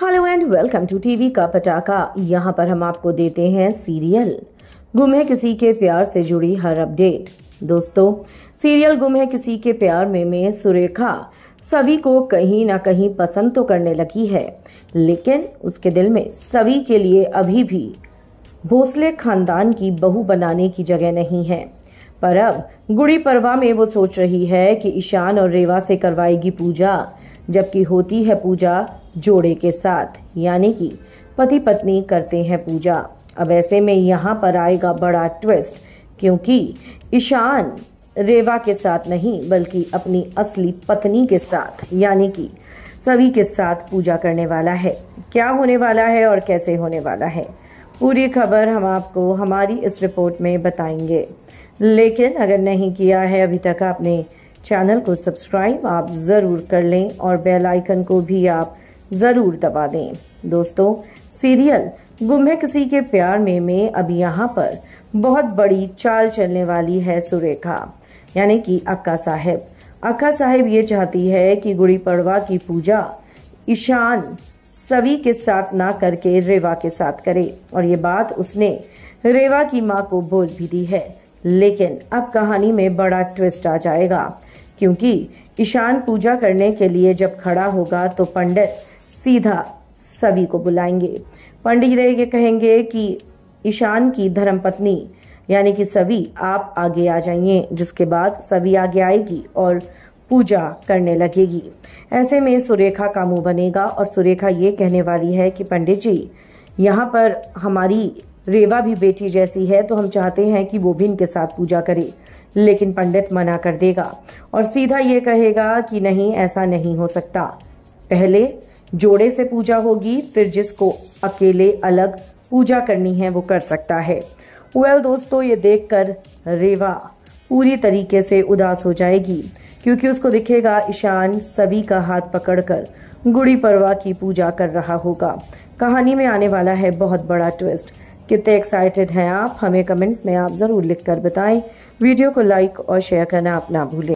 hello and welcome to TV का पटाखा यहाँ पर हम आपको देते हैं सीरियल गुम है किसी के प्यार से जुड़ी हर अपडेट दोस्तों सीरियल गुम है किसी के प्यार में में सुरेखा सभी को कहीं ना कहीं पसंद तो करने लगी है लेकिन उसके दिल में सभी के लिए अभी भी भोसले खानदान की बहू बनाने की जगह नहीं है पर अब गुड़ी परवा में वो सोच रही है कि ईशान और रेवा से करवाएगी पूजा जबकि होती है पूजा जोड़े के साथ यानी कि पति पत्नी करते हैं पूजा अब ऐसे में यहाँ पर आएगा बड़ा ट्विस्ट क्योंकि ईशान रेवा के साथ नहीं बल्कि अपनी असली पत्नी के साथ यानी कि सभी के साथ पूजा करने वाला है क्या होने वाला है और कैसे होने वाला है पूरी खबर हम आपको हमारी इस रिपोर्ट में बताएंगे लेकिन अगर नहीं किया है अभी तक आपने चैनल को सब्सक्राइब आप ज़रूर कर लें और बेल आइकन को भी आप जरूर दबा दें दोस्तों सीरियल गुम है किसी के प्यार में में अब यहाँ पर बहुत बड़ी चाल चलने वाली है सुरेखा यानी कि अक्का साहेब अक्का साहेब ये चाहती है कि गुड़ी पड़वा की पूजा ईशान सभी के साथ ना करके रेवा के साथ करे और ये बात उसने रेवा की माँ को बोल भी दी है लेकिन अब कहानी में बड़ा ट्विस्ट आ जाएगा क्योंकि ईशान पूजा करने के लिए जब खड़ा होगा तो पंडित सीधा सभी को बुलाएंगे पंडित जी कहेंगे कि ईशान की धर्मपत्नी यानी कि सभी आप आगे आ जाइए जिसके बाद सभी आगे आएगी और पूजा करने लगेगी ऐसे में सुरेखा का मुंह बनेगा और सुरेखा ये कहने वाली है कि पंडित जी यहाँ पर हमारी रेवा भी बेटी जैसी है तो हम चाहते हैं कि वो भी इनके साथ पूजा करे लेकिन पंडित मना कर देगा और सीधा ये कहेगा कि नहीं ऐसा नहीं हो सकता पहले जोड़े से पूजा होगी फिर जिसको अकेले अलग पूजा करनी है वो कर सकता है वेल well, दोस्तों ये देखकर रेवा पूरी तरीके से उदास हो जाएगी क्योंकि उसको दिखेगा ईशान सभी का हाथ पकड़कर गुड़ी पड़वा की पूजा कर रहा होगा कहानी में आने वाला है बहुत बड़ा ट्विस्ट कितने एक्साइटेड हैं आप हमें कमेंट्स में आप ज़रूर लिखकर बताएं वीडियो को लाइक और शेयर करना आप ना भूलें